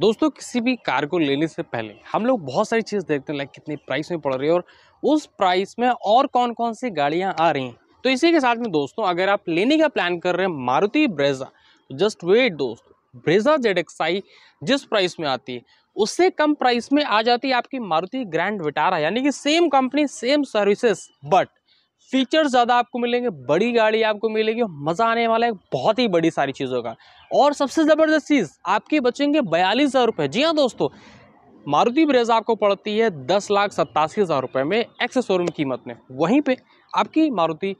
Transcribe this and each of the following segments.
दोस्तों किसी भी कार को लेने से पहले हम लोग बहुत सारी चीज़ देखते हैं लाइक कितनी प्राइस में पड़ रही है और उस प्राइस में और कौन कौन सी गाड़ियाँ आ रही हैं तो इसी के साथ में दोस्तों अगर आप लेने का प्लान कर रहे हैं मारुति ब्रेजा तो जस्ट वेट दोस्त ब्रेजा जेड जिस प्राइस में आती है उससे कम प्राइस में आ जाती है आपकी मारुति ग्रैंड विटारा यानी कि same company same services but features ज़्यादा आपको मिलेंगे बड़ी गाड़ी आपको मिलेगी और मज़ा आने वाला है बहुत ही बड़ी सारी चीज़ों का और सबसे ज़बरदस्त चीज़ आपकी बचेंगे बयालीस हज़ार रुपये जी हाँ दोस्तों मारुति ब्रेज़ आपको पड़ती है दस लाख सत्तासी हज़ार रुपये में एक्स शोरूम कीमत में वहीं पर आपकी मारुति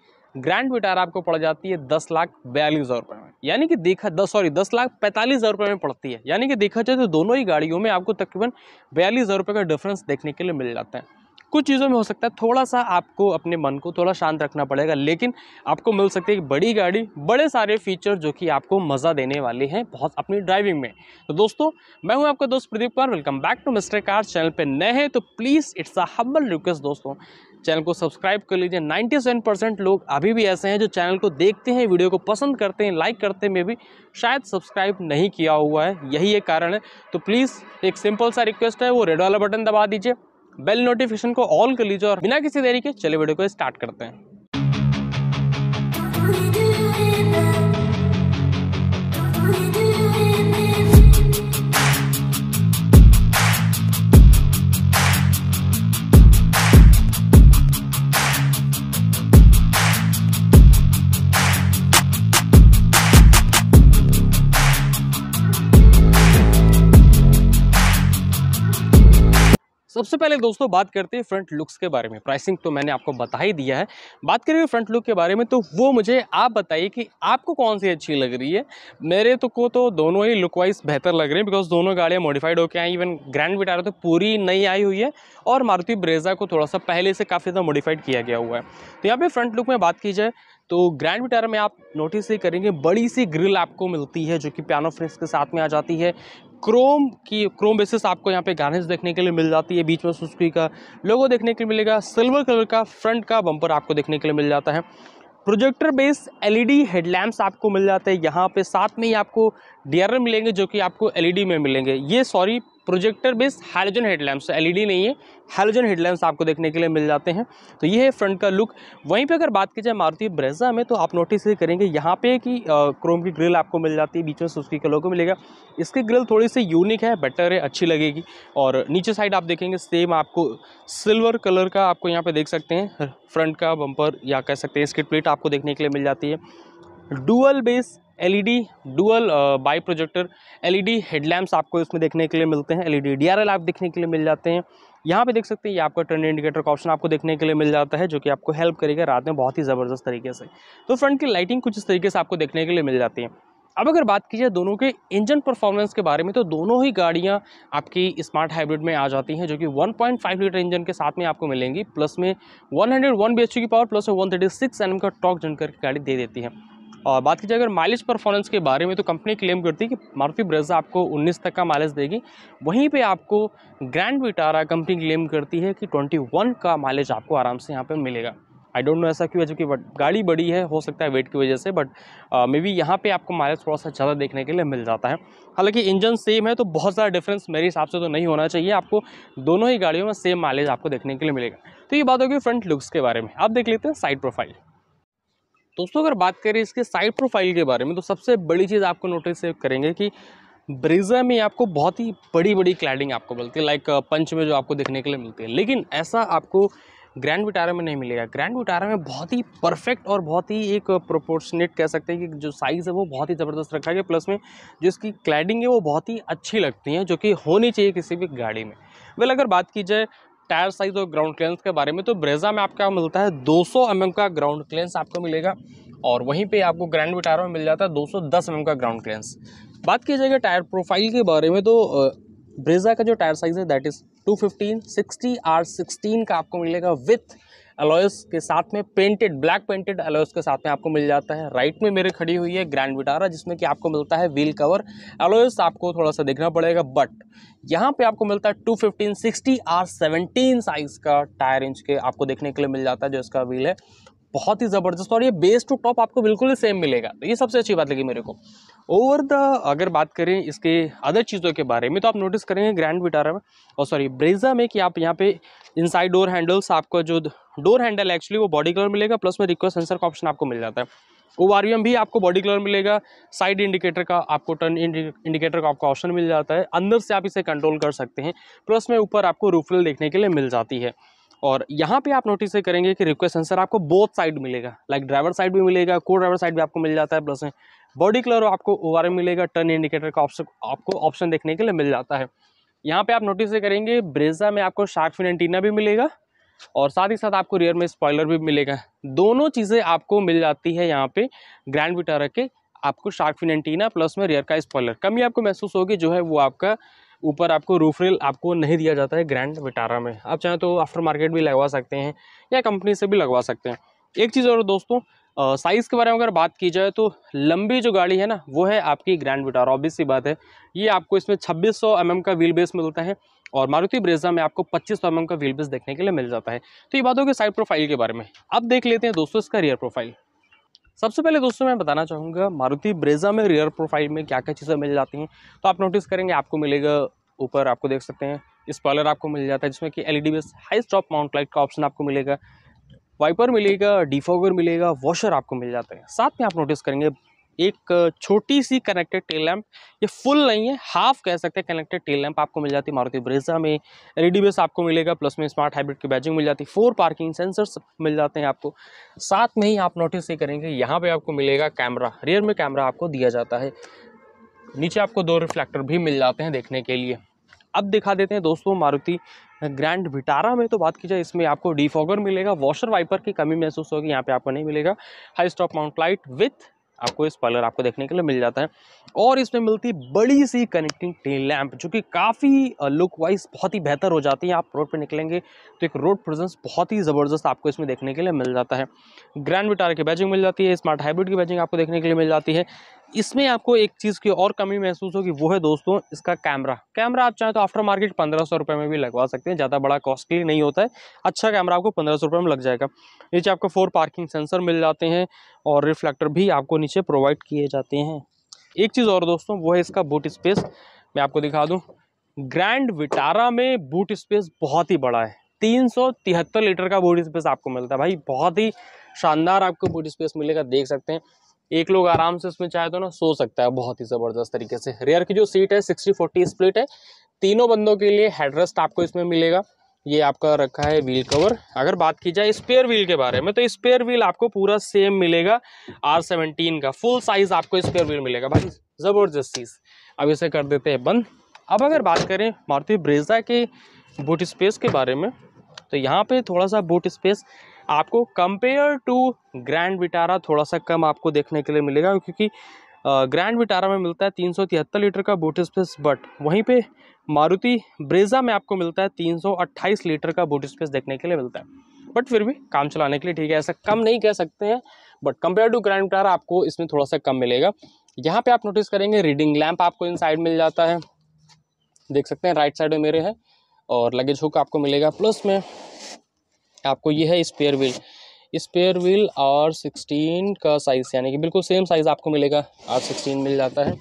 ग्रैंड विटार आपको पड़ जाती है दस लाख बयालीस हज़ार रुपये में यानी कि देखा दस सॉरी दस लाख पैंतालीस हज़ार रुपये में पड़ती है यानी कि देखा जाए तो दोनों ही गाड़ियों में आपको तकरीबन बयालीस हज़ार रुपये का डिफरेंस देखने के लिए मिल जाता है कुछ चीज़ों में हो सकता है थोड़ा सा आपको अपने मन को थोड़ा शांत रखना पड़ेगा लेकिन आपको मिल सकती है एक बड़ी गाड़ी बड़े सारे फीचर जो कि आपको मज़ा देने वाले हैं बहुत अपनी ड्राइविंग में तो दोस्तों मैं हूं आपका दोस्त Pradeep Kumar welcome back to Mister Car channel पर नए हैं तो please it's a humble request दोस्तों चैनल को सब्सक्राइब कर लीजिए नाइन्टी परसेंट लोग अभी भी ऐसे हैं जो चैनल को देखते हैं वीडियो को पसंद करते हैं लाइक करते में भी शायद सब्सक्राइब नहीं किया हुआ है यही एक कारण है तो प्लीज़ एक सिंपल सा रिक्वेस्ट है वो रेड वाला बटन दबा दीजिए बेल नोटिफिकेशन को ऑल कर लीजिए और बिना किसी देरी के चले वीडियो को स्टार्ट करते हैं सबसे पहले दोस्तों बात करते हैं फ्रंट लुक्स के बारे में प्राइसिंग तो मैंने आपको बता ही दिया है बात करें फ्रंट लुक के बारे में तो वो मुझे आप बताइए कि आपको कौन सी अच्छी लग रही है मेरे तो को तो दोनों ही लुक वाइज बेहतर लग रहे हैं बिकॉज दोनों गाड़ियाँ मॉडिफाइड होकर आई इवन ग्रैंड विटारा तो पूरी नई आई हुई है और मारुति ब्रेजा को थोड़ा सा पहले से काफ़ी ज़्यादा मॉडिफाइड किया गया हुआ है तो यहाँ पर फ्रंट लुक में बात की जाए तो ग्रैंड विटारा में आप नोटिस ही करेंगे बड़ी सी ग्रिल आपको मिलती है जो कि पियानो फ्रेंस के साथ में आ जाती है क्रोम की क्रोम बेसिस आपको यहाँ पे गार्निश देखने के लिए मिल जाती है बीच में सुस्की का लोगो देखने के लिए मिलेगा सिल्वर कलर का फ्रंट का बम्पर आपको देखने के लिए मिल जाता है प्रोजेक्टर बेस एलईडी हेडलैम्प्स आपको मिल जाते हैं यहाँ पे साथ में ही आपको डीआरएल मिलेंगे जो कि आपको एलईडी e में मिलेंगे ये sorry projector based hydrogen headlamps LED नहीं है हाइड्रोजन हेडलैम्प्स आपको देखने के लिए मिल जाते हैं तो ये है फ्रंट का लुक वहीं पे अगर बात की जाए मारुति ब्रेजा में तो आप नोटिस ये करेंगे यहाँ पे कि क्रोम की ग्रिल आपको मिल जाती है बीच में सुस्की कलर को मिलेगा इसकी ग्रिल थोड़ी सी यूनिक है बेटर है अच्छी लगेगी और नीचे साइड आप देखेंगे सेम आपको सिल्वर कलर का आपको यहाँ पर देख सकते हैं फ्रंट का बम्पर या कह सकते हैं स्किट प्लेट आपको देखने के लिए मिल जाती है dual base LED dual bi projector LED headlamps आपको इसमें देखने के लिए मिलते हैं एलईडी डीआरएल आप देखने के लिए मिल जाते हैं यहाँ पे देख सकते हैं ये आपका टर्न इंडिकेटर का ऑप्शन आपको देखने के लिए मिल जाता है जो कि आपको हेल्प करेगा रात में बहुत ही ज़बरदस्त तरीके से तो फ्रंट की लाइटिंग कुछ इस तरीके से आपको देखने के लिए मिल जाती है अब अगर बात की जाए दोनों के इंजन परफॉर्मेंस के बारे में तो दोनों ही गाड़ियाँ आपकी स्मार्ट हाइब्रिड में आ जाती हैं जो कि 1.5 लीटर इंजन के साथ में आपको मिलेंगी प्लस में 101 हंड्रेड की पावर प्लस में 136 थर्टी का टॉक जन करके गाड़ी दे देती है और बात की जाए अगर माइलेज परफॉर्मेंस के बारे में तो कंपनी क्लेम करती है कि मारुति ब्रेजा आपको 19 तक का माइलेज देगी वहीं पे आपको ग्रैंड विटारा कंपनी क्लेम करती है कि 21 का माइलेज आपको आराम से यहाँ पे मिलेगा आई डोंट नो ऐसा क्यों है चूँकि गाड़ी बड़ी है हो सकता है वेट की वजह से बट मे बी यहाँ पे आपको माइलेज थोड़ा सा ज़्यादा देखने के लिए मिल जाता है हालांकि इंजन सेम है तो बहुत ज़्यादा डिफरेंस मेरे हिसाब से तो नहीं होना चाहिए आपको दोनों ही गाड़ियों में सेम माइलेज आपको देखने के लिए मिलेगा तो ये बात होगी फ्रंट लुक्स के बारे में आप देख लेते हैं साइड प्रोफाइल दोस्तों अगर बात करें इसके साइड प्रोफाइल के बारे में तो सबसे बड़ी चीज़ आपको नोटिस करेंगे कि ब्रेजा में आपको बहुत ही बड़ी बड़ी क्लैडिंग आपको मिलती है लाइक पंच में जो आपको देखने के लिए मिलती है लेकिन ऐसा आपको ग्रैंड विटारा में नहीं मिलेगा ग्रैंड विटारा में बहुत ही परफेक्ट और बहुत ही एक प्रोपोर्शनेट कह सकते हैं कि जो साइज़ है वो बहुत ही ज़बरदस्त रखा गया प्लस में जो इसकी क्लैडिंग है वो बहुत ही अच्छी लगती है जो कि होनी चाहिए किसी भी गाड़ी में वेल अगर बात की जाए टायर साइज और ग्राउंड क्लियरेंस के बारे में तो ब्रेजा में आपका मिलता है 200 सौ mm का ग्राउंड क्लियरेंस आपको मिलेगा और वहीं पे आपको ग्रैंड विटारो में मिल जाता है 210 सौ mm का ग्राउंड क्लियरेंस बात की जाएगा टायर प्रोफाइल के बारे में तो ब्रेजा का जो टायर साइज़ है that is two fifteen sixty R sixteen का आपको मिलेगा विथ अलॉयस के साथ में पेंटेड ब्लैक पेंटेड अलॉयस के साथ में आपको मिल जाता है राइट में मेरे खड़ी हुई है ग्रैंड विटारा जिसमें कि आपको मिलता है व्हील कवर अलॉयस आपको थोड़ा सा देखना पड़ेगा बट यहाँ पे आपको मिलता है two fifteen sixty R seventeen size का टायर इंच के आपको देखने के लिए मिल जाता है जो इसका व्हील है बहुत ही ज़बरदस्त और ये बेस टू टॉप आपको बिल्कुल ही सेम मिलेगा तो ये सबसे अच्छी बात लगी मेरे को ओवर द अगर बात करें इसके अदर चीज़ों के बारे में तो आप नोटिस करेंगे ग्रैंड विटारा में और सॉरी ब्रेजा में कि आप यहाँ पे इनसाइड डोर हैंडल्स आपका जो डोर हैंडल एक्चुअली वो बॉडी कलर मिलेगा प्लस में रिक्वेस्ट सेंसर का ऑप्शन आपको मिल जाता है ओ भी आपको बॉडी कलर मिलेगा साइड इंडिकेटर का आपको टर्न इंडिकेटर का आपको ऑप्शन मिल जाता है अंदर से आप इसे कंट्रोल कर सकते हैं प्लस में ऊपर आपको रूफल देखने के लिए मिल जाती है और यहाँ पे आप नोटिस करेंगे कि रिक्वेस्ट आंसर आपको बोथ साइड मिलेगा लाइक ड्राइवर साइड भी मिलेगा को ड्राइवर साइड भी आपको मिल जाता है प्लस में बॉडी कलर आपको ओ मिलेगा टर्न इंडिकेटर का ऑप्शन आपको ऑप्शन देखने के लिए मिल जाता है यहाँ पे आप नोटिस करेंगे ब्रेजा में आपको शार्क फिन एंटीना भी मिलेगा और साथ ही साथ आपको रियर में स्पॉयलर भी मिलेगा दोनों चीज़ें आपको मिल जाती है यहाँ पे ग्रैंड विटारा के आपको शार्क फिन एंटीना प्लस में रियर का स्पॉयलर कमी आपको महसूस होगी जो है वो आपका ऊपर आपको रूफ रेल आपको नहीं दिया जाता है ग्रैंड विटारा में आप चाहें तो आफ्टर मार्केट भी लगवा सकते हैं या कंपनी से भी लगवा सकते हैं एक चीज़ और दोस्तों साइज़ के बारे में अगर बात की जाए तो लंबी जो गाड़ी है ना वो है आपकी ग्रैंड विटारा ऑब्वियस सी बात है ये आपको इसमें छब्बीस सौ mm का व्हील बेस मिलता है और मारुति ब्रेजा में आपको 2500 सौ mm का व्हील बेस देखने के लिए मिल जाता है तो ये बात होगी साइड प्रोफाइल के बारे में अब देख लेते हैं दोस्तों इसका रियर प्रोफाइल सबसे पहले दोस्तों मैं बताना चाहूँगा मारुति ब्रेजा में रियर प्रोफाइल में क्या क्या चीज़ें मिल जाती हैं तो आप नोटिस करेंगे आपको मिलेगा ऊपर आपको देख सकते हैं स्पॉलर आपको मिल जाता है जिसमें कि L D base high stop mount light का ऑप्शन आपको मिलेगा वाइपर मिलेगा डिफॉगर मिलेगा वॉशर आपको मिल जाता है साथ में आप नोटिस करेंगे एक छोटी सी कनेक्टेड टेल लैम्प ये फुल नहीं है हाफ कह सकते हैं कनेक्टेड टेल लैम्प आपको मिल जाती है मारुति ब्रेजा में रेडी बेस आपको मिलेगा प्लस में स्मार्ट हाइब्रिड की बैजिंग मिल जाती है फोर पार्किंग सेंसर्स मिल जाते हैं आपको साथ में ही आप नोटिस ये करेंगे यहाँ पर आपको मिलेगा कैमरा रियर में कैमरा आपको दिया जाता है नीचे आपको दो रिफ्लेक्टर भी मिल जाते हैं देखने के लिए अब दिखा देते हैं दोस्तों मारुति ग्रैंड विटारा में तो बात की जाए इसमें आपको डिफॉगर मिलेगा वॉशर वाइपर की कमी महसूस होगी यहाँ पे आपको नहीं मिलेगा high stop mount light with आपको स्पॉलर आपको देखने के लिए मिल जाता है और इसमें मिलती है बड़ी सी कनेक्टिंग टेल लैंप जो कि काफ़ी लुक वाइज बहुत ही बेहतर हो जाती है आप रोड पर निकलेंगे तो एक रोड प्रेजेंस बहुत ही ज़बरदस्त आपको इसमें देखने के लिए मिल जाता है ग्रैंड विटार की बैजिंग मिल जाती है स्मार्ट हाइब्रिड की बैजिंग आपको देखने के लिए मिल जाती है इसमें आपको एक चीज़ की और कमी महसूस होगी वो है दोस्तों इसका कैमरा कैमरा आप चाहें तो आफ्टर मार्केट पंद्रह सौ रुपये में भी लगवा सकते हैं ज़्यादा बड़ा कॉस्टली नहीं होता है अच्छा कैमरा आपको पंद्रह सौ रुपये में लग जाएगा नीचे आपको फोर पार्किंग सेंसर मिल जाते हैं और रिफ्लेक्टर भी आपको नीचे प्रोवाइड किए जाते हैं एक चीज़ और दोस्तों वो है इसका बूट स्पेस मैं आपको दिखा दूँ ग्रैंड विटारा में बूट स्पेस बहुत ही बड़ा है तीन सौ तिहत्तर लीटर का बूट स्पेस आपको मिलता है भाई बहुत ही शानदार आपको बूट स्पेस मिलेगा देख सकते हैं एक लोग आराम से उसमें चाहे तो ना सो सकता है बहुत ही ज़बरदस्त तरीके से रेयर की जो सीट है सिक्सटी फोर्टी स्प्लिट है तीनों बंदों के लिए हेडरेस्ट आपको इसमें मिलेगा ये आपका रखा है व्हील कवर अगर बात की जाए स्पेयर व्हील के बारे में तो स्पेयर व्हील आपको पूरा सेम मिलेगा आर सेवनटीन का फुल साइज आपको स्पेयर व्हील मिलेगा भाई ज़बरदस्त चीज़ अब इसे कर देते हैं बंद अब अगर बात करें मारुति ब्रेजा के बूट स्पेस के बारे में तो यहाँ पे थोड़ा सा बूट स्पेस आपको कंपेयर टू ग्रैंड विटारा थोड़ा सा कम आपको देखने के लिए मिलेगा क्योंकि ग्रैंड विटारा में मिलता है तीन सौ तिहत्तर लीटर का बूट स्पेस बट वहीं पे मारुति ब्रेजा में आपको मिलता है तीन सौ लीटर का बूट स्पेस देखने के लिए मिलता है बट फिर भी काम चलाने के लिए ठीक है ऐसा कम नहीं कह सकते हैं but compare to Grand Vitara आपको इसमें थोड़ा सा कम मिलेगा यहाँ पर आप नोटिस करेंगे रीडिंग लैम्प आपको इन साइड मिल जाता है देख सकते हैं राइट साइड में मेरे हैं और लगेज हुक आपको मिलेगा प्लस में आपको ये है spare wheel spare wheel R sixteen का साइज़ यानी कि बिल्कुल सेम साइज़ आपको मिलेगा आर सिक्सटीन मिल जाता है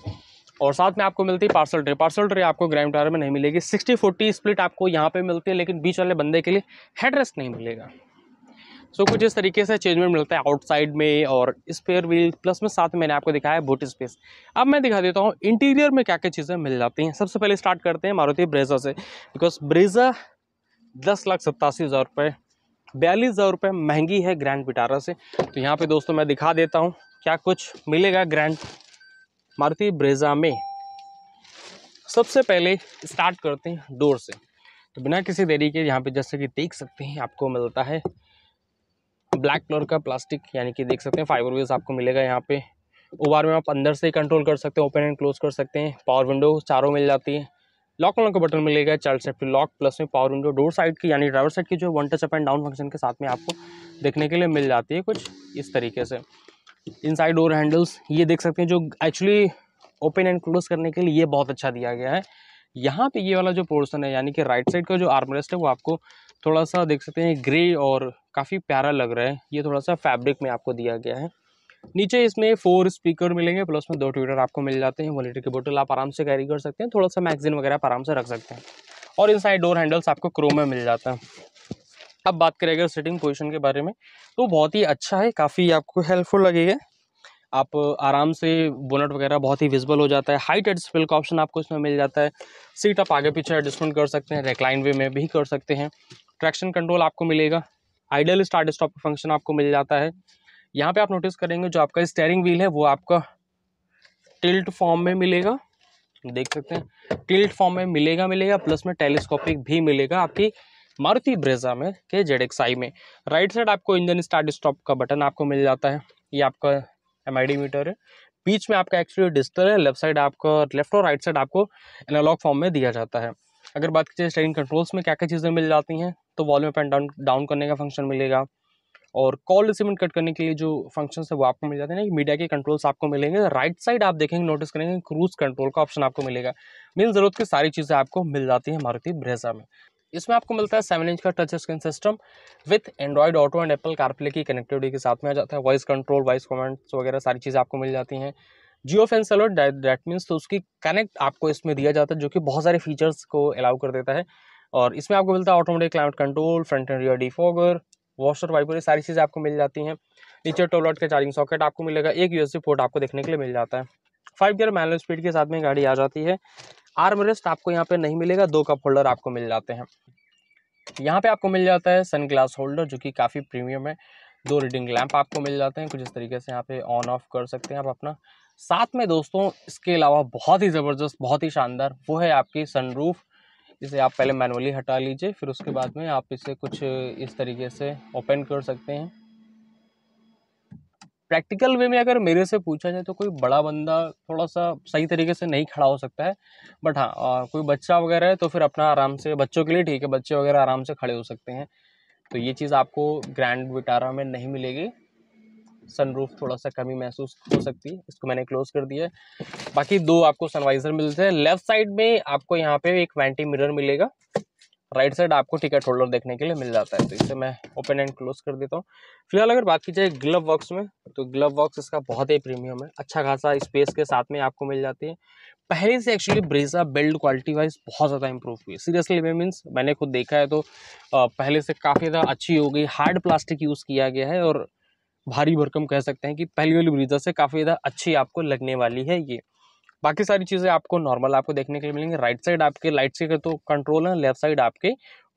और साथ में आपको मिलती है पार्सल ट्रे पार्सल ट्रे आपको ग्रैंड टायर में नहीं मिलेगी सिक्सटी फोर्टी स्प्लिट आपको यहाँ पे मिलती है लेकिन बीच वाले बंदे के लिए हेड रेस्ट नहीं मिलेगा सो so, कुछ इस तरीके से चेंजमेंट मिलता है आउटसाइड में और स्पेयर व्हील प्लस में साथ में मैंने आपको दिखाया है बूट स्पेस अब मैं दिखा देता हूँ इंटीरियर में क्या क्या चीज़ें मिल जाती हैं सबसे पहले स्टार्ट करते हैं मारुति ब्रेजा से बिकॉज ब्रेजा दस लाख सत्तासी हज़ार रुपये बयालीस हज़ार रुपये महंगी है ग्रैंड पिटारा से तो यहाँ पे दोस्तों मैं दिखा देता हूँ क्या कुछ मिलेगा ग्रैंड मारुति ब्रेजा में सबसे पहले स्टार्ट करते हैं डोर से तो बिना किसी देरी के यहाँ पे जैसे कि देख सकते हैं आपको मिलता है ब्लैक कलर का प्लास्टिक यानी कि देख सकते हैं फाइबर वेज आपको मिलेगा यहाँ पर ओवर में आप अंदर से ही कंट्रोल कर सकते हैं ओपन एंड क्लोज कर सकते हैं पावर विंडो चारों मिल जाती है लॉक लॉक का बटन मिलेगा चाइल्ड सेफ्टी लॉक प्लस में पावर विंडो डोर साइड की यानी ड्राइवर साइड की जो one touch up and down function के साथ में आपको देखने के लिए मिल जाती है कुछ इस तरीके से इनसाइड डोर हैंडल्स ये देख सकते हैं जो एक्चुअली ओपन एंड क्लोज करने के लिए ये बहुत अच्छा दिया गया है यहाँ पे ये वाला जो पोर्सन है यानी कि राइट साइड का जो आर्मरेस्ट है वो आपको थोड़ा सा देख सकते हैं ग्रे और काफ़ी प्यारा लग रहा है ये थोड़ा सा फैब्रिक में आपको दिया गया है नीचे इसमें फोर स्पीकर मिलेंगे प्लस में दो ट्विटर आपको मिल जाते हैं वन लीटर की बोतल आप आराम से कैरी कर सकते हैं थोड़ा सा मैगजीन वगैरह आप आराम से रख सकते हैं और इन साइड डोर हैंडल्स आपको क्रोम में मिल जाता है अब बात करें अगर सिटिंग पोजिशन के बारे में तो बहुत ही अच्छा है काफ़ी आपको हेल्पफुल लगेगा आप आराम से बोनट वगैरह बहुत ही विजिबल हो जाता है हाइट एडजस्टमेंट का ऑप्शन आपको इसमें मिल जाता है सीट आप आगे पीछे एडजस्टमेंट कर सकते हैं रेकलाइन वे में भी कर सकते हैं ट्रैक्शन कंट्रोल आपको मिलेगा आइडल स्टार्ट स्टॉप फंक्शन आपको मिल जाता है यहाँ पे आप नोटिस करेंगे जो आपका स्टेयरिंग व्हील है वो आपका टिल्ट फॉर्म में मिलेगा देख सकते हैं टिल्ट फॉर्म में मिलेगा मिलेगा प्लस में टेलीस्कोपिक भी मिलेगा आपकी मारुति ब्रेजा में के जेड में राइट साइड आपको इंजन स्टार्ट स्टॉप का बटन आपको मिल जाता है ये आपका एम मीटर है बीच में आपका एक्चुअली डिजिटल है लेफ्ट साइड आपका लेफ्ट और राइट साइड आपको एनालॉग फॉर्म में दिया जाता है अगर बात की जाए स्टेयरिंग कंट्रोल्स में क्या क्या चीज़ें मिल जाती हैं तो वॉल्यूम पेन डाउन डाउन करने का फंक्शन मिलेगा और कॉल रिसीवमेंट कट करने के लिए जो फंक्शन है वो आपको मिल जाते हैं ना मीडिया के कंट्रोल्स आपको मिलेंगे राइट साइड आप देखेंगे नोटिस करेंगे क्रूज कंट्रोल का ऑप्शन आपको मिलेगा मेन ज़रूरत की सारी चीज़ें आपको मिल जाती है मारुति ब्रेजा में इसमें आपको मिलता है सेवन इंच का touch screen system with Android Auto and Apple CarPlay की कनेक्टिविटी के साथ में आ जाता है वॉइस कंट्रोल वॉइस कमेंट्स वगैरह सारी चीज़ें आपको मिल जाती हैं geo fence alert that means तो उसकी कनेक्ट आपको इसमें दिया जाता है जो कि बहुत सारे फीचर्स को अलाउ कर देता है और इसमें आपको मिलता है automatic climate control front and rear defogger wash और वाइपर ये सारी चीज़ें आपको मिल जाती हैं नीचे टोलॉट का चार्जिंग सॉकेट आपको मिलेगा एक यू पोर्ट आपको देखने के लिए मिल जाता है फाइव गियर मैनुअल स्पीड के साथ में गाड़ी आ जाती है आर्म रेस्ट आपको यहाँ पे नहीं मिलेगा दो कप होल्डर आपको मिल जाते हैं यहाँ पे आपको मिल जाता है सन ग्लास होल्डर जो कि काफ़ी प्रीमियम है दो रीडिंग लैंप आपको मिल जाते हैं कुछ इस तरीके से यहाँ पे ऑन ऑफ कर सकते हैं आप अपना साथ में दोस्तों इसके अलावा बहुत ही ज़बरदस्त बहुत ही शानदार वो है आपकी सनरूफ़ इसे आप पहले मैनुअली हटा लीजिए फिर उसके बाद में आप इसे कुछ इस तरीके से ओपन कर सकते हैं प्रैक्टिकल वे में अगर मेरे से पूछा जाए तो कोई बड़ा बंदा थोड़ा सा सही तरीके से नहीं खड़ा हो सकता है बट हाँ कोई बच्चा वगैरह है तो फिर अपना आराम से बच्चों के लिए ठीक है बच्चे वगैरह आराम से खड़े हो सकते हैं तो ये चीज़ आपको ग्रैंड विटारा में नहीं मिलेगी सनरूफ थोड़ा सा कमी महसूस हो सकती है इसको मैंने क्लोज कर दिया है बाकी दो आपको सनवाइजर मिलते हैं लेफ्ट साइड में आपको यहाँ पे एक वेंटी मिरर मिलेगा राइट साइड आपको टिकट होल्डर देखने के लिए मिल जाता है तो इसे मैं ओपन एंड क्लोज कर देता हूँ फिलहाल अगर बात की जाए ग्लव बॉक्स में तो ग्लव बॉक्स इसका बहुत ही प्रीमियम है अच्छा खासा स्पेस के साथ में आपको मिल जाती है पहले से actually Brezza build quality wise बहुत ज़्यादा इंप्रूव हुई है सीरियसली मैं मीन्स मैंने खुद देखा है तो पहले से काफ़ी ज़्यादा अच्छी हो गई हार्ड प्लास्टिक यूज़ किया गया है और भारी भरकम कह सकते हैं कि पहली वाली ब्रीजर से काफ़ी ज़्यादा अच्छी आपको लगने वाली है ये बाकी सारी चीज़ें आपको नॉर्मल आपको देखने के लिए मिलेंगे राइट साइड आपके लाइट्स के तो कंट्रोल है लेफ्ट साइड आपके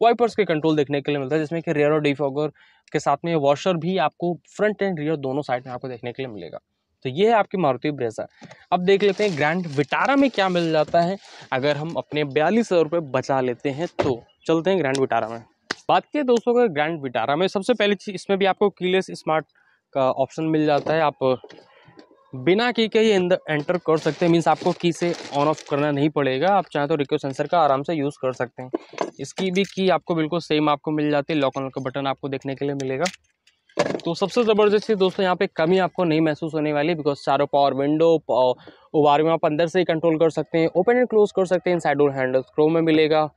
वाइपर्स के कंट्रोल देखने के लिए मिलता है जिसमें कि रेयर और डिफॉगर के साथ में वॉशर भी आपको फ्रंट एंड रियर दोनों साइड में आपको देखने के लिए मिलेगा तो ये है आपकी मारुति ब्रेजा अब देख लेते हैं ग्रैंड विटारा में क्या मिल जाता है अगर हम अपने बयालीस हज़ार रुपये बचा लेते हैं तो चलते हैं ग्रैंड विटारा में बात की दोस्तों अगर ग्रैंड विटारा में सबसे पहली चीज़ इसमें भी आपको कीलेस स्मार्ट का ऑप्शन मिल जाता है आप बिना की के ही एंटर कर सकते हैं मीन्स आपको की से ऑन ऑफ करना नहीं पड़ेगा आप चाहे तो रिक्वेस्ट सेंसर का आराम से यूज़ कर सकते हैं इसकी भी की आपको बिल्कुल सेम आपको मिल जाती है लॉक ऑन का बटन आपको देखने के लिए मिलेगा तो सबसे ज़बरदस्त दोस्तों यहाँ पे कमी आपको नहीं महसूस होने वाली बिकॉज चारों पावर विंडो वारे में आप अंदर से ही कंट्रोल कर सकते हैं ओपन एंड क्लोज कर सकते हैं इन साइड हैंडल हैंडल्स में मिलेगा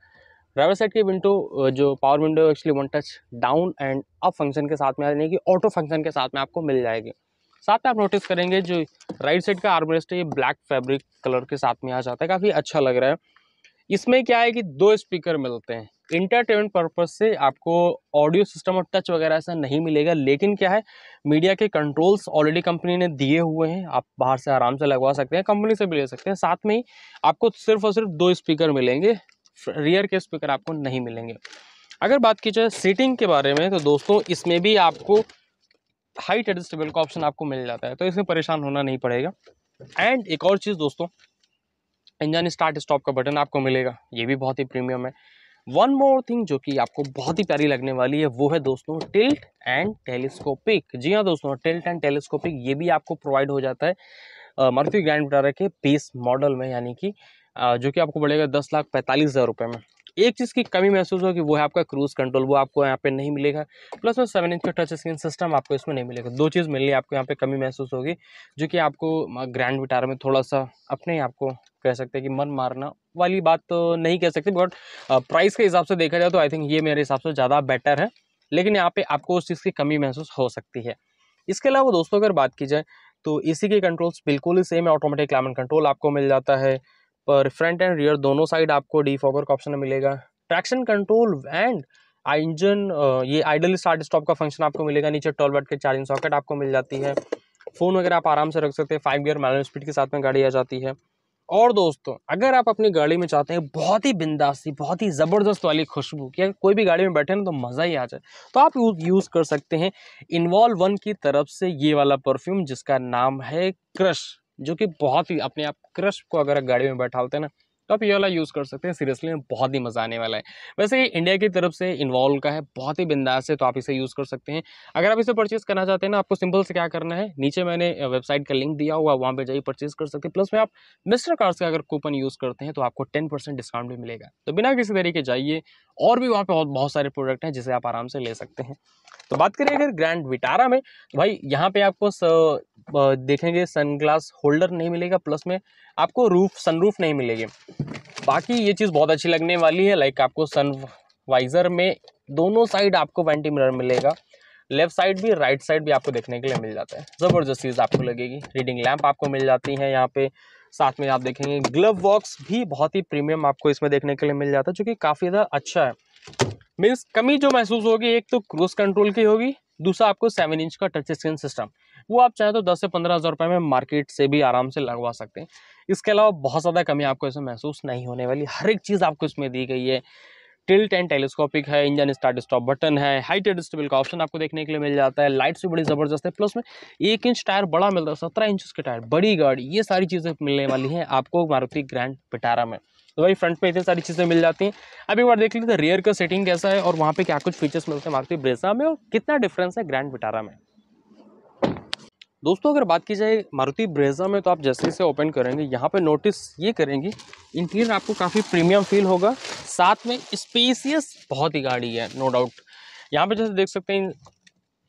ड्राइवर साइड की विंडो जो power window actually one touch down and up function के साथ में यानी कि ऑटो फंक्शन के साथ में आपको मिल जाएगी साथ में आप नोटिस करेंगे जो राइट साइड का आर्मरेस्ट है ये ब्लैक फैब्रिक कलर के साथ में आ जाता है काफ़ी अच्छा लग रहा है इसमें क्या है कि दो स्पीकर मिलते हैं इंटरटेनमेंट पर्पज़ से आपको ऑडियो सिस्टम और टच वगैरह ऐसा नहीं मिलेगा लेकिन क्या है मीडिया के कंट्रोल्स ऑलरेडी कंपनी ने दिए हुए हैं आप बाहर से आराम से लगवा सकते हैं कंपनी से भी ले सकते हैं साथ में ही आपको सिर्फ और सिर्फ दो स्पीकर मिलेंगे रियर के स्पीकर आपको नहीं मिलेंगे अगर बात की जाए सीटिंग के बारे में तो दोस्तों इसमें भी आपको हाइट एडजस्टेबल का ऑप्शन आपको मिल जाता है तो इसमें परेशान होना नहीं पड़ेगा एंड एक और चीज़ दोस्तों इंजन स्टार्ट स्टॉप का बटन आपको मिलेगा ये भी बहुत ही प्रीमियम है वन मोर थिंग जो कि आपको बहुत ही प्यारी लगने वाली है वो है दोस्तों टिल्ट एंड टेलीस्कोपिक जी हाँ दोस्तों टिल्ट एंड टेलीस्कोपिक ये भी आपको प्रोवाइड हो जाता है मर्फी ग्रैंड विटारा के बेस मॉडल में यानी कि जो कि आपको पड़ेगा दस लाख पैंतालीस हज़ार रुपये में एक चीज़ की कमी महसूस होगी वो है आपका क्रूज़ कंट्रोल वो आपको यहाँ पे नहीं मिलेगा प्लस में सेवन इंच का टच स्क्रीन सिस्टम आपको इसमें नहीं मिलेगा दो चीज़ मिलनी आपको यहाँ पे कमी महसूस होगी जो कि आपको ग्रैंड विटार में थोड़ा सा अपने ही आपको कह सकते हैं कि मन मारना वाली बात तो नहीं कह सकते बट प्राइस के हिसाब से देखा जाए तो आई थिंक ये मेरे हिसाब से ज़्यादा बेटर है लेकिन यहाँ पर आपको उस चीज़ की कमी महसूस हो सकती है इसके अलावा दोस्तों अगर बात की जाए तो इसी के कंट्रोल्स बिल्कुल ही सेम है ऑटोमेटिक क्लाइमेट कंट्रोल आपको मिल जाता है पर फ्रंट एंड रियर दोनों साइड आपको डी फॉगर का ऑप्शन मिलेगा ट्रैक्शन कंट्रोल एंड इंजन ये आइडल स्टार्ट स्टॉप का फंक्शन आपको मिलेगा नीचे टॉल वर्ट के चार्जिंग सॉकेट आपको मिल जाती है फ़ोन वगैरह आप आराम से रख सकते हैं फाइव गियर मैनुअल स्पीड के साथ में गाड़ी आ जाती है और दोस्तों अगर आप अपनी गाड़ी में चाहते हैं बहुत ही बिंदासी बहुत ही ज़बरदस्त वाली खुशबू कि कोई भी गाड़ी में बैठे ना तो मज़ा ही आ जाए तो आप यूज़ कर सकते हैं इन्वॉल्व वन की तरफ से ये वाला परफ्यूम जिसका नाम है क्रश जो कि बहुत ही अपने आप क्रश को अगर गाड़ी में बैठा होते हैं ना तो आप ये वाला यूज़ कर सकते हैं सीरियसली बहुत ही मज़ा आने वाला है वैसे ये इंडिया की तरफ से इन्वॉल्व का है बहुत ही बिंदास है तो आप इसे यूज़ कर सकते हैं अगर आप इसे परचेज़ करना चाहते हैं ना आपको सिंपल से क्या करना है नीचे मैंने वेबसाइट का लिंक दिया हुआ वहाँ पर जाइए परचेज़ कर सकते हैं प्लस में आप मिस्टर कार्स का अगर कूपन यूज़ करते हैं तो आपको टेन डिस्काउंट भी मिलेगा तो बिना किसी तरीके जाइए और भी वहाँ पर बहुत सारे प्रोडक्ट हैं जिसे आप आराम से ले सकते हैं तो बात करिए अगर ग्रैंड विटारा में तो भाई यहाँ पर आपको देखेंगे सनग्लास होल्डर नहीं मिलेगा प्लस में आपको रूफ सनरूफ नहीं मिलेगी बाकी ये चीज़ बहुत अच्छी लगने वाली है लाइक आपको सन वाइज़र में दोनों साइड आपको वेंटी मिरर मिलेगा लेफ्ट साइड भी राइट साइड भी आपको देखने के लिए मिल जाता है ज़बरदस्त चीज़ आपको लगेगी रीडिंग लैम्प आपको मिल जाती है यहाँ पे साथ में आप देखेंगे ग्लव बॉक्स भी बहुत ही प्रीमियम आपको इसमें देखने के लिए मिल जाता है जो काफ़ी ज़्यादा अच्छा है मीन्स कमी जो महसूस होगी एक तो क्रूज़ कंट्रोल की होगी दूसरा आपको सेवन इंच का टच स्क्रीन सिस्टम वो आप चाहे तो दस से पंद्रह हज़ार रुपये में मार्केट से भी आराम से लगवा सकते हैं इसके अलावा बहुत ज़्यादा कमी आपको इसमें महसूस नहीं होने वाली हर एक चीज़ आपको इसमें दी गई है टिल एंड टेलीस्कोपिक है इंजन स्टार्ट स्टॉप बटन है हाइट एडजस्टेबल का ऑप्शन आपको देखने के लिए मिल जाता है लाइट्स भी बड़ी ज़बरदस्त है प्लस में एक इंच टायर बड़ा मिलता है सत्रह इंच उसके टायर बड़ी गाड़ी ये सारी चीज़ें मिलने वाली हैं आपको मारुति ग्रैंड पिटारा में तो भाई फ्रंट पे इतनी सारी चीज़ें मिल जाती हैं अब एक बार देख लेते रियर का सेटिंग कैसा है और वहाँ पे क्या कुछ फीचर्स मिलते हैं मारुति ब्रेजा में और कितना डिफरेंस है ग्रैंड विटारा में दोस्तों अगर बात की जाए मारुति ब्रेजा में तो आप जैसे इसे ओपन करेंगे यहाँ पे नोटिस ये करेंगे इंटीरियर आपको काफ़ी प्रीमियम फील होगा साथ में स्पेसियस बहुत ही गाड़ी है नो डाउट यहाँ पे जैसे देख सकते हैं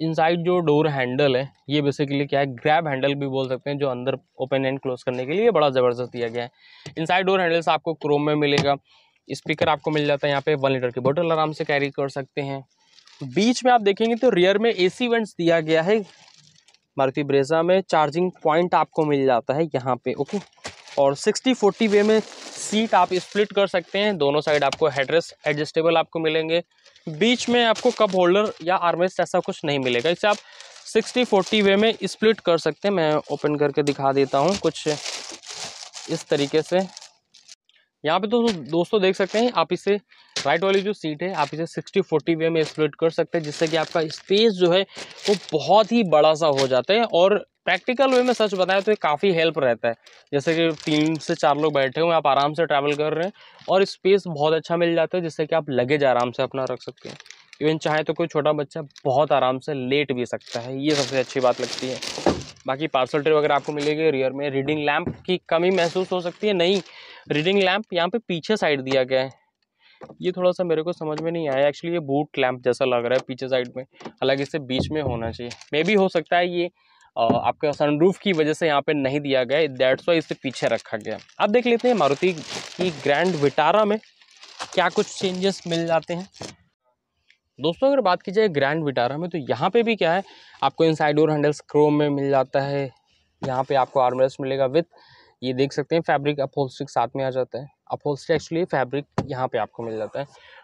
इनसाइड जो डोर हैंडल है ये बेसिकली क्या है ग्रैब हैंडल भी बोल सकते हैं जो अंदर ओपन एंड क्लोज करने के लिए बड़ा ज़बरदस्त दिया गया है इनसाइड डोर हैंडल्स आपको क्रोम में मिलेगा स्पीकर आपको मिल जाता है यहाँ पे वन लीटर की बोतल आराम से कैरी कर सकते हैं बीच में आप देखेंगे तो रियर में ए सी वेंट्स दिया गया है मारुति ब्रेजा में चार्जिंग पॉइंट आपको मिल जाता है यहाँ पे ओके और 60 40 वे में सीट आप स्प्लिट कर सकते हैं दोनों साइड आपको हेडरेस एडजस्टेबल आपको मिलेंगे बीच में आपको कप होल्डर या आर्मेस्ट ऐसा कुछ नहीं मिलेगा इसे आप 60 40 वे में स्प्लिट कर सकते हैं मैं ओपन करके दिखा देता हूँ कुछ इस तरीके से यहाँ पे तो दोस्तों देख सकते हैं आप इसे राइट वाली जो सीट है आप इसे 60 40 वे में स्प्लिट कर सकते हैं जिससे कि आपका स्पेस जो है वो बहुत ही बड़ा सा हो जाता है और प्रैक्टिकल वे में सच बताएं तो ये काफ़ी हेल्प रहता है जैसे कि तीन से चार लोग बैठे हुए आप आराम से ट्रैवल कर रहे हैं और स्पेस बहुत अच्छा मिल जाता है जिससे कि आप लगेज आराम से अपना रख सकते हैं इवन चाहे तो कोई छोटा बच्चा बहुत आराम से लेट भी सकता है ये सबसे अच्छी बात लगती है बाकी पार्सल ट्रे वगैरह आपको मिलेगी रियर में रीडिंग लैम्प की कमी महसूस हो सकती है नहीं रीडिंग लैम्प यहाँ पे पीछे साइड दिया गया है ये थोड़ा सा मेरे को समझ में नहीं आया एक्चुअली ये बूट लैम्प जैसा लग रहा है पीछे साइड में हालांकि इसे बीच में होना चाहिए मे भी हो सकता है ये आपका सनरूफ की वजह से यहाँ पे नहीं दिया गया दैट्स वाई इसे पीछे रखा गया अब देख लेते हैं मारुति की ग्रैंड विटारा में क्या कुछ चेंजेस मिल जाते हैं दोस्तों अगर बात की जाए ग्रैंड विटारा में तो यहाँ पे भी क्या है आपको inside door handles chrome में मिल जाता है यहाँ पे आपको आर्मरेस्ट मिलेगा विथ ये देख सकते हैं फैब्रिक अपोलस्टिक साथ में आ जाता है अपोलस्टिक एक्चुअली फैब्रिक यहाँ पे आपको मिल जाता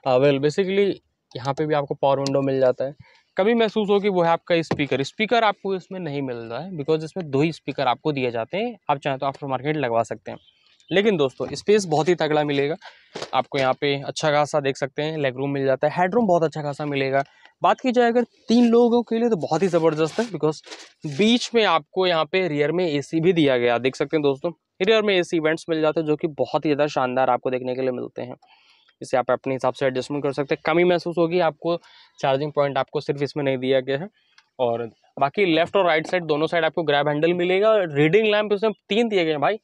है वेल बेसिकली यहाँ पे भी आपको पावर विंडो मिल जाता है कमी महसूस हो कि वो है आपका स्पीकर स्पीकर आपको इसमें नहीं मिल रहा है बिकॉज इसमें दो ही स्पीकर आपको दिए जाते हैं आप चाहें तो आफ्टर मार्केट लगवा सकते हैं लेकिन दोस्तों स्पेस बहुत ही तगड़ा मिलेगा आपको यहाँ पे अच्छा खासा देख सकते हैं लेग रूम मिल जाता है हेड रूम बहुत अच्छा खासा मिलेगा बात की जाए अगर तीन लोगों के लिए तो बहुत ही ज़बरदस्त है बिकॉज बीच में आपको यहाँ पे रियर में एसी भी दिया गया देख सकते हैं दोस्तों रियर में एसी इवेंट्स मिल जाते हैं जो कि बहुत ही ज़्यादा शानदार आपको देखने के लिए मिलते हैं इसे आप अपने हिसाब से एडजस्टमेंट कर सकते हैं कमी महसूस होगी आपको चार्जिंग पॉइंट आपको सिर्फ इसमें नहीं दिया गया है और बाकी लेफ्ट और राइट साइड दोनों साइड आपको ग्रैब हैंडल मिलेगा और रीडिंग लैम्प इसमें तीन दिए गए हैं भाई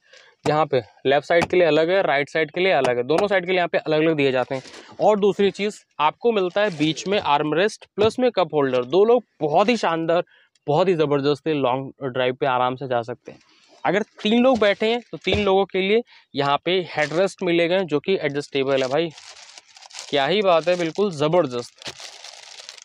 यहाँ पे लेफ्ट साइड के लिए अलग है राइट साइड के लिए अलग है दोनों साइड के लिए यहाँ पे अलग अलग दिए जाते हैं और दूसरी चीज़ आपको मिलता है बीच में आर्म रेस्ट प्लस में कप होल्डर दो लोग बहुत ही शानदार बहुत ही ज़बरदस्त लॉन्ग ड्राइव पे आराम से जा सकते हैं अगर तीन लोग बैठे हैं तो तीन लोगों के लिए यहाँ पे हेडरेस्ट मिले गए जो कि एडजस्टेबल है भाई क्या ही बात है बिल्कुल ज़बरदस्त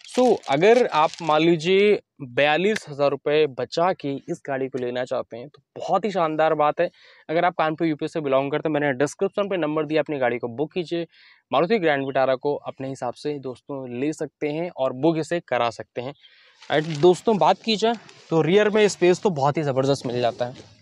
सो so, अगर आप मान लीजिए बयालीस हज़ार रुपये बचा के इस गाड़ी को लेना चाहते हैं तो बहुत ही शानदार बात है अगर आप कानपुर यूपी से बिलोंग करते हैं मैंने डिस्क्रिप्शन पे नंबर दिया अपनी गाड़ी को बुक कीजिए मारुति ग्रैंड विटारा को अपने हिसाब से दोस्तों ले सकते हैं और बुक इसे करा सकते हैं एंड दोस्तों बात की जाए तो रियर में स्पेस तो बहुत ही ज़बरदस्त मिल जाता है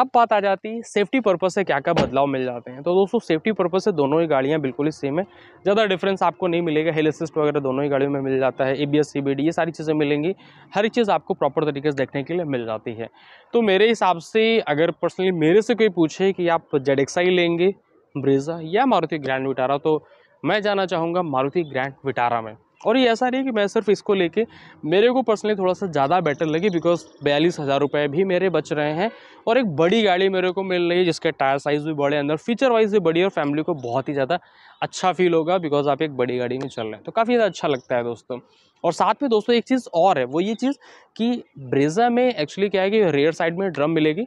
अब बात आ जाती है सेफ्टी पर्पज़ से क्या क्या बदलाव मिल जाते हैं तो दोस्तों सेफ्टी पर्पज़ से दोनों ही गाड़ियाँ बिल्कुल ही सेम है ज़्यादा डिफरेंस आपको नहीं मिलेगा हिल असिस्ट वगैरह दोनों ही गाड़ियों में मिल जाता है ए बी एस ये सारी चीज़ें मिलेंगी हर चीज़ आपको प्रॉपर तरीके से देखने के लिए मिल जाती है तो मेरे हिसाब से अगर पर्सनली मेरे से कोई पूछे कि आप जेड ही लेंगे ब्रेजा या मारुति ग्रैंड विटारा तो मैं जाना चाहूँगा मारुति ग्रैंड विटारा में और ये ऐसा नहीं कि मैं सिर्फ इसको लेके मेरे को पर्सनली थोड़ा सा ज़्यादा बेटर लगी बिकॉज बयालीस हज़ार रुपये भी मेरे बच रहे हैं और एक बड़ी गाड़ी मेरे को मिल रही है जिसके टायर साइज़ भी बड़े अंदर फीचर वाइज भी बड़ी और फैमिली को बहुत ही ज़्यादा अच्छा फील होगा बिकॉज आप एक बड़ी गाड़ी में चल रहे हैं तो काफ़ी ज़्यादा अच्छा लगता है दोस्तों और साथ में दोस्तों एक चीज़ और है वो ये चीज़ कि ब्रेजा में एक्चुअली क्या है कि रेयर साइड में ड्रम मिलेगी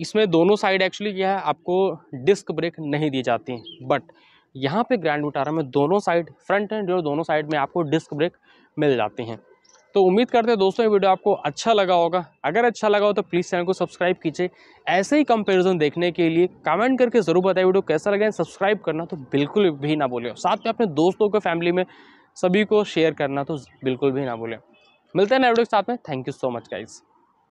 इसमें दोनों साइड एक्चुअली क्या है आपको डिस्क ब्रेक नहीं दी जाती बट यहाँ पे ग्रैंड विटारा में दोनों साइड फ्रंट एंड रियर दोनों साइड में आपको डिस्क ब्रेक मिल जाते हैं तो उम्मीद करते हैं दोस्तों ये वीडियो आपको अच्छा लगा होगा अगर अच्छा लगा हो तो प्लीज़ चैनल को सब्सक्राइब कीजिए ऐसे ही कंपैरिजन देखने के लिए कमेंट करके ज़रूर बताए वीडियो कैसा लगा सब्सक्राइब करना तो बिल्कुल भी ना बोले साथ में अपने दोस्तों को फैमिली में सभी को शेयर करना तो बिल्कुल भी ना बोले मिलते हैं नए वीडियो के साथ में thank you so much guys